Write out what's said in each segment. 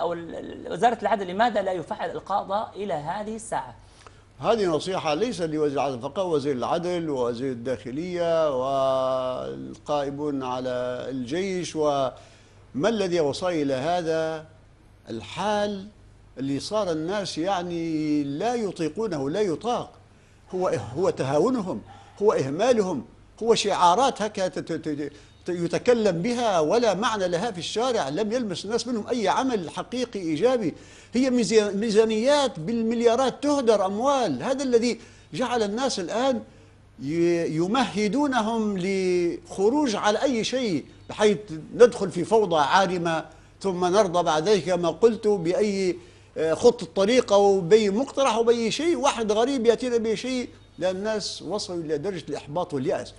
أو وزارة العدل لماذا لا يفعل القاضي إلى هذه الساعة هذه نصيحة ليس لوزير العدل فقط وزير العدل ووزير الداخلية والقائمون على الجيش وما الذي وصل إلى هذا الحال اللي صار الناس يعني لا يطيقونه لا يطاق هو إه- هو تهاونهم هو إهمالهم هو شعارات هكا يتكلم بها ولا معنى لها في الشارع لم يلمس الناس منهم أي عمل حقيقي إيجابي هي ميزانيات بالمليارات تهدر أموال هذا الذي جعل الناس الآن يمهدونهم لخروج على أي شيء بحيث ندخل في فوضى عارمة ثم نرضى بعد ذلك ما قلت بأي آه، خط الطريق أو بأي مقترح أو بأي شيء واحد غريب يأتينا بشيء لأن الناس وصلوا إلى درجة الإحباط واليأس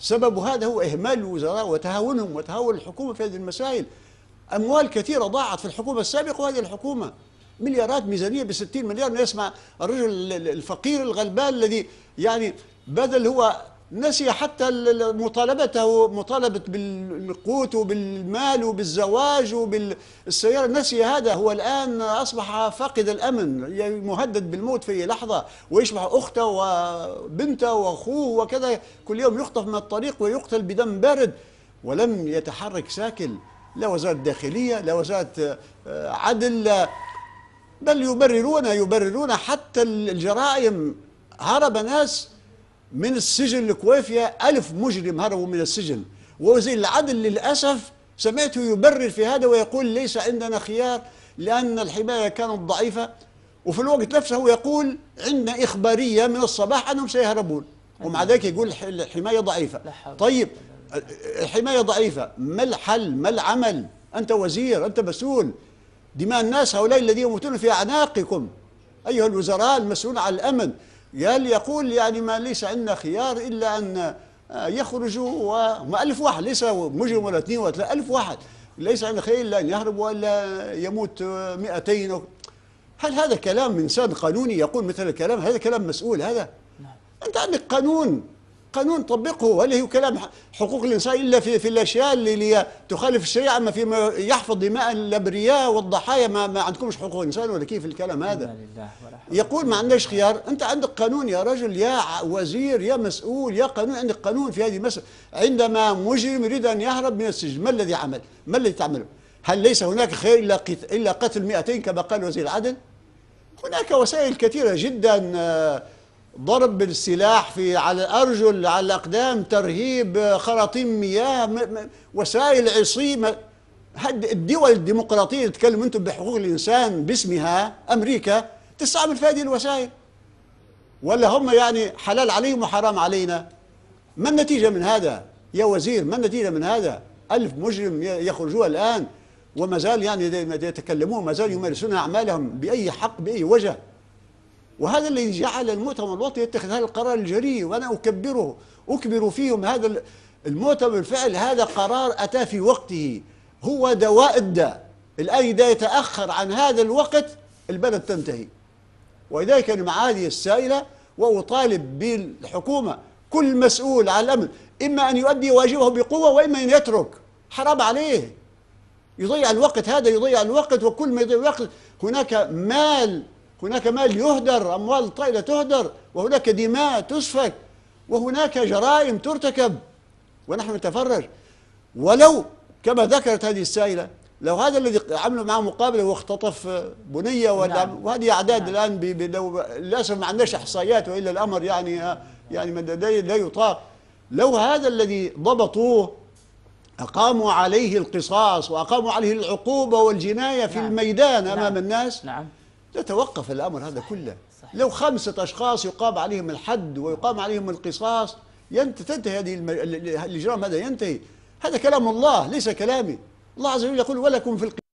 سبب هذا هو إهمال الوزراء وتهاونهم وتهاون الحكومة في هذه المسائل أموال كثيرة ضاعت في الحكومة السابقة وهذه الحكومة مليارات ميزانية بستين مليار نسمع الرجل الفقير الغلبان الذي يعني بدل هو نسي حتى مطالبته مطالبة بالقوت وبالمال وبالزواج وبالسيارة نسي هذا هو الآن أصبح فاقد الأمن يعني مهدد بالموت في لحظة ويشبه أخته وبنته وأخوه وكذا كل يوم يخطف من الطريق ويقتل بدم بارد ولم يتحرك ساكل لا وزارة الداخلية لا وزارة آه، عدل بل يبررون يبررون حتى الجرائم هرب ناس من السجن الكويفية ألف مجرم هربوا من السجن ووزير العدل للأسف سمعته يبرر في هذا ويقول ليس عندنا خيار لأن الحماية كانت ضعيفة وفي الوقت نفسه هو يقول عندنا إخبارية من الصباح أنهم سيهربون ومع ذلك يقول الحماية ضعيفة طيب الحماية ضعيفة ما الحل ما العمل أنت وزير أنت مسؤول دماء الناس هؤلاء الذين يموتون في أعناقكم أيها الوزراء المسؤولون عن الأمن قال يقول يعني ما ليس عندنا خيار إلا أن آه، يخرجوا وما ألف واحد ليس مجرم ولا اثنين ولا ثلاثة ألف واحد ليس عندنا خيار إلا أن يهرب ولا يموت 200 آه، هل هذا كلام إنسان قانوني يقول مثل الكلام هذا كلام مسؤول هذا نعم. أنت عندك قانون قانون طبقه ولا هو كلام حقوق الانسان الا في في الاشياء اللي, اللي تخالف الشريعه اما فيما يحفظ دماء الابرياء والضحايا ما, ما عندكمش حقوق انسان ولا كيف الكلام هذا يقول ما عندناش خيار انت عندك قانون يا رجل يا وزير يا مسؤول يا قانون عندك قانون في هذه المساله عندما مجرم يريد ان يهرب من السجن ما الذي عمل ما الذي تعمله هل ليس هناك خير الا الا قتل 200 كما قال وزير العدل؟ هناك وسائل كثيره جدا آه ضرب بالسلاح في على الأرجل على الأقدام ترهيب خراطيم مياه وسائل عصي الدول الديمقراطية اللي تتكلم أنتم بحقوق الإنسان باسمها أمريكا تستعمل في هذه الوسائل ولا هم يعني حلال عليهم وحرام علينا ما النتيجة من هذا يا وزير ما النتيجة من هذا ألف مجرم يخرجوها الآن وما زال يعني يتكلمون ما زال يمارسون أعمالهم بأي حق بأي وجه وهذا اللي جعل المؤتمر الوطني يتخذ هذا القرار الجريء وانا اكبره اكبر فيهم هذا المؤتمر بالفعل هذا قرار اتى في وقته هو دواء الداء الان اذا يتاخر عن هذا الوقت البلد تنتهي ولذلك انا معالي السائله واطالب بالحكومه كل مسؤول على الامن اما ان يؤدي واجبه بقوه واما ان يترك حرام عليه يضيع الوقت هذا يضيع الوقت وكل ما يضيع الوقت هناك مال هناك مال يهدر أموال الطائلة تهدر وهناك دماء تسفك وهناك جرائم ترتكب ونحن نتفرج ولو كما ذكرت هذه السائلة لو هذا الذي عملوا معه مقابله واختطف بنيه نعم. وهذه اعداد نعم. الان لو للاسف ما عندناش احصائيات والا الامر يعني يعني لا يطاق لو هذا الذي ضبطوه اقاموا عليه القصاص واقاموا عليه العقوبه والجنايه في نعم. الميدان نعم. امام نعم. الناس نعم. يتوقف الأمر هذا كله صحيح. لو خمسة أشخاص يقام عليهم الحد ويقام عليهم القصاص تنتهي هذه الم... الإجرام هذا ينتهي هذا كلام الله ليس كلامي الله عز وجل يقول ولكم في القصاص